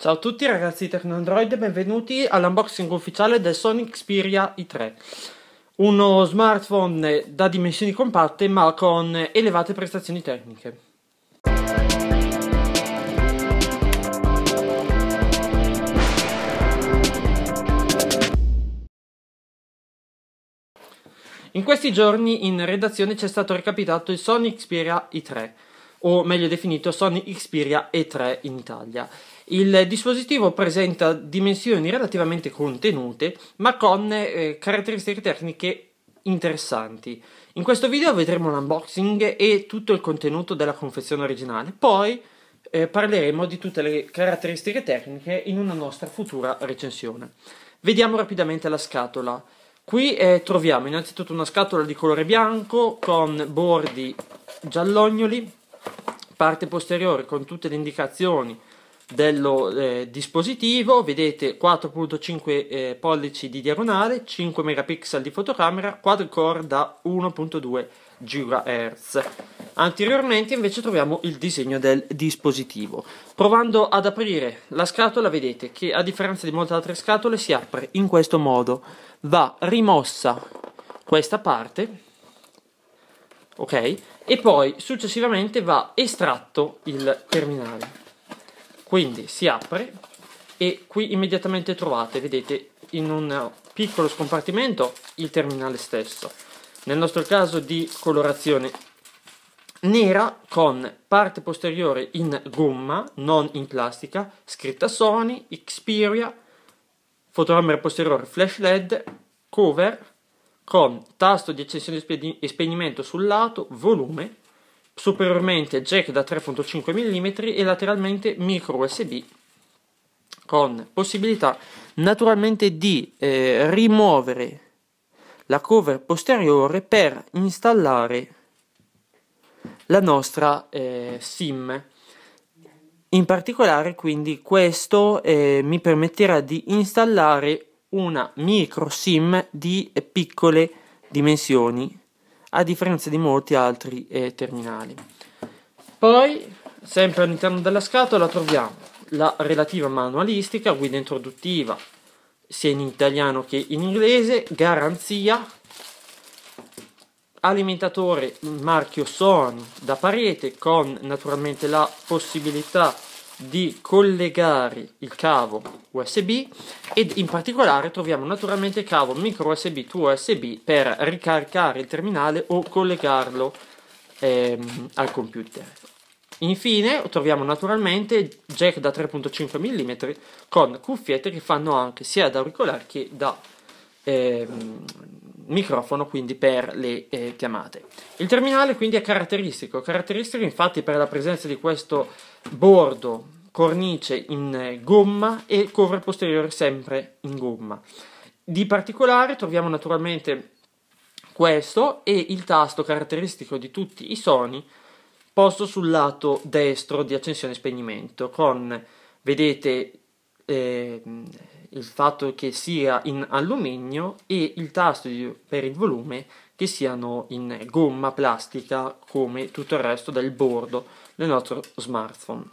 Ciao a tutti ragazzi di TecnoAndroid e benvenuti all'unboxing ufficiale del Sony Xperia i3 Uno smartphone da dimensioni compatte ma con elevate prestazioni tecniche In questi giorni in redazione ci è stato recapitato il Sony Xperia i3 o meglio definito Sony Xperia E3 in Italia. Il dispositivo presenta dimensioni relativamente contenute, ma con eh, caratteristiche tecniche interessanti. In questo video vedremo l'unboxing e tutto il contenuto della confezione originale. Poi eh, parleremo di tutte le caratteristiche tecniche in una nostra futura recensione. Vediamo rapidamente la scatola. Qui eh, troviamo innanzitutto una scatola di colore bianco con bordi giallognoli parte posteriore con tutte le indicazioni dello eh, dispositivo, vedete 4.5 eh, pollici di diagonale, 5 megapixel di fotocamera, quad-core da 1.2 GHz. Anteriormente invece troviamo il disegno del dispositivo. Provando ad aprire la scatola vedete che a differenza di molte altre scatole si apre in questo modo. Va rimossa questa parte ok? E poi successivamente va estratto il terminale. Quindi si apre e qui immediatamente trovate, vedete, in un piccolo scompartimento il terminale stesso. Nel nostro caso di colorazione nera con parte posteriore in gomma, non in plastica, scritta Sony, Xperia, fotocamera posteriore flash LED, cover con tasto di accensione e spegnimento sul lato, volume, superiormente jack da 3.5 mm e lateralmente micro USB con possibilità naturalmente di eh, rimuovere la cover posteriore per installare la nostra eh, sim in particolare quindi questo eh, mi permetterà di installare una micro SIM di piccole dimensioni a differenza di molti altri eh, terminali. Poi, sempre all'interno della scatola, troviamo la relativa manualistica, guida introduttiva, sia in italiano che in inglese, garanzia, alimentatore marchio Sony da parete con naturalmente la possibilità di collegare il cavo USB ed in particolare troviamo naturalmente cavo micro USB to USB per ricaricare il terminale o collegarlo ehm, al computer. Infine troviamo naturalmente jack da 3.5 mm con cuffiette che fanno anche sia da auricolare che da ehm, microfono quindi per le eh, chiamate. Il terminale quindi è caratteristico, caratteristico infatti per la presenza di questo bordo cornice in eh, gomma e cover posteriore sempre in gomma. Di particolare troviamo naturalmente questo e il tasto caratteristico di tutti i Sony posto sul lato destro di accensione e spegnimento con vedete eh, il fatto che sia in alluminio e il tasto per il volume che siano in gomma plastica come tutto il resto del bordo del nostro smartphone.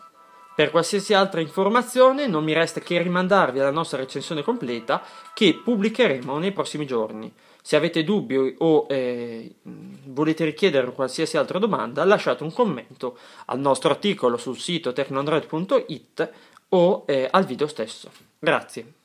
Per qualsiasi altra informazione non mi resta che rimandarvi alla nostra recensione completa che pubblicheremo nei prossimi giorni. Se avete dubbi o eh, volete richiedere qualsiasi altra domanda lasciate un commento al nostro articolo sul sito tecnoandroid.it o eh, al video stesso. Grazie.